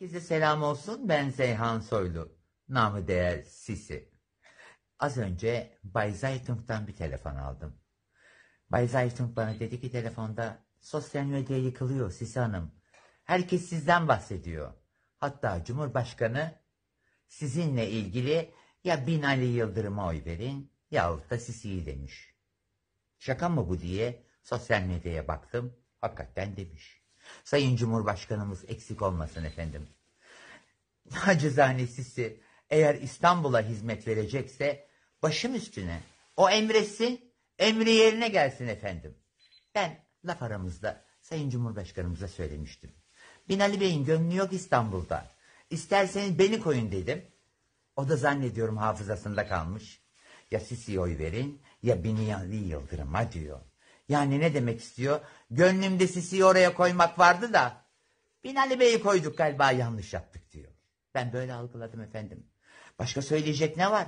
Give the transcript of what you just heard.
Herkese selam olsun. Ben Zeyhan Soylu. Namı değer Sisi. Az önce Bay Zaytung'dan bir telefon aldım. Bay Zaytung bana dedi ki telefonda sosyal medya yıkılıyor Sisi Hanım. Herkes sizden bahsediyor. Hatta Cumhurbaşkanı sizinle ilgili ya Binali Yıldırım'a oy verin yahut da Sisi'yi demiş. Şaka mı bu diye sosyal medyaya baktım. Hakikaten demiş. Sayın Cumhurbaşkanımız eksik olmasın efendim. Nacizane eğer İstanbul'a hizmet verecekse başım üstüne o emresin, emri yerine gelsin efendim. Ben laf aramızda Sayın Cumhurbaşkanımıza söylemiştim. Binali Bey'in gönlü yok İstanbul'da. İsterseniz beni koyun dedim. O da zannediyorum hafızasında kalmış. Ya Sisi'ye oy verin ya Binali Yıldırım'a diyor. Yani ne demek istiyor? Gönlümde sisiyi oraya koymak vardı da Binali Bey'i koyduk galiba yanlış yaptık diyor. Ben böyle algıladım efendim. Başka söyleyecek ne var?